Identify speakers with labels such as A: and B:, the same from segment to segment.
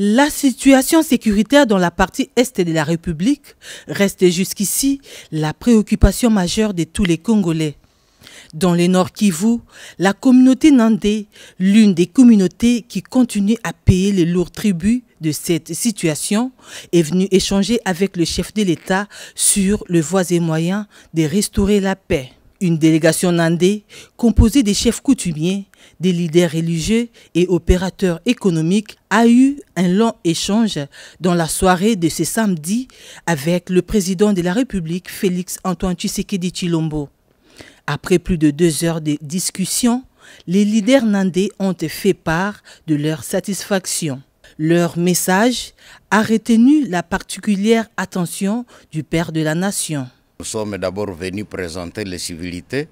A: La situation sécuritaire dans la partie est de la République reste jusqu'ici la préoccupation majeure de tous les Congolais. Dans le Nord Kivu, la communauté Nandé, l'une des communautés qui continue à payer les lourds tributs de cette situation, est venue échanger avec le chef de l'État sur le voies et de restaurer la paix. Une délégation nandée, composée des chefs coutumiers, des leaders religieux et opérateurs économiques, a eu un long échange dans la soirée de ce samedi avec le président de la République, Félix Antoine Tshisekedi Chilombo. Après plus de deux heures de discussion, les leaders nandais ont fait part de leur satisfaction. Leur message a retenu la particulière attention du père de la nation
B: nous sommes d'abord venus présenter les civilités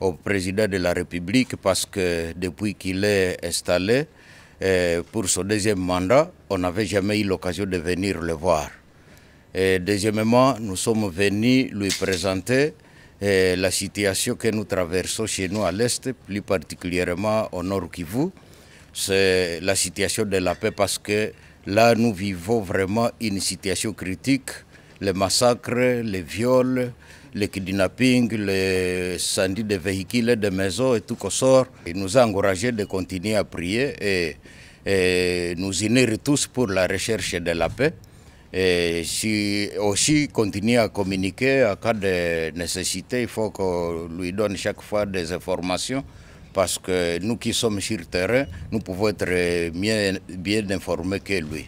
B: au président de la République parce que depuis qu'il est installé eh, pour son deuxième mandat, on n'avait jamais eu l'occasion de venir le voir. deuxièmement, nous sommes venus lui présenter eh, la situation que nous traversons chez nous à l'Est, plus particulièrement au Nord Kivu. C'est la situation de la paix parce que là, nous vivons vraiment une situation critique les massacres, les viols, les kidnappings, les incendies de véhicules, de maisons et tout qu'on sort. Il nous a encouragés de continuer à prier et, nous unir tous pour la recherche de la paix. Et aussi continuer à communiquer en cas de nécessité, il faut qu'on lui donne chaque fois des informations parce que nous qui sommes sur le terrain, nous pouvons être bien informés que lui.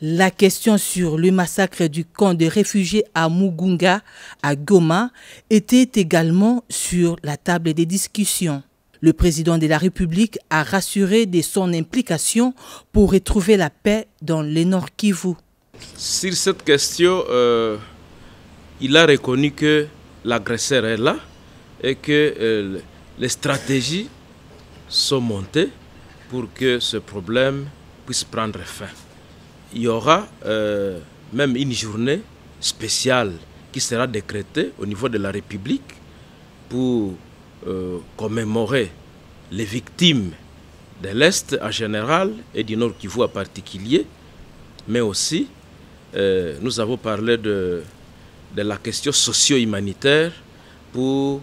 A: La question sur le massacre du camp de réfugiés à Mugunga, à Goma, était également sur la table des discussions. Le président de la République a rassuré de son implication pour retrouver la paix dans le Nord Kivu.
C: Sur cette question, euh, il a reconnu que l'agresseur est là et que euh, les stratégies sont montées pour que ce problème puisse prendre fin il y aura euh, même une journée spéciale qui sera décrétée au niveau de la République pour euh, commémorer les victimes de l'Est en général et du Nord Kivu en particulier, mais aussi euh, nous avons parlé de la question socio-humanitaire pour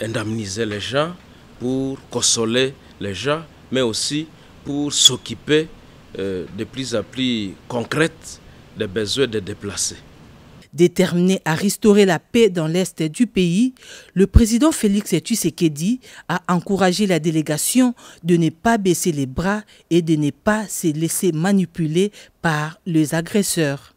C: indemniser les gens, pour consoler les gens, mais aussi pour s'occuper euh, de plus en plus concrète des besoins des déplacés.
A: Déterminé à restaurer la paix dans l'est du pays, le président Félix Tshisekedi a encouragé la délégation de ne pas baisser les bras et de ne pas se laisser manipuler par les agresseurs.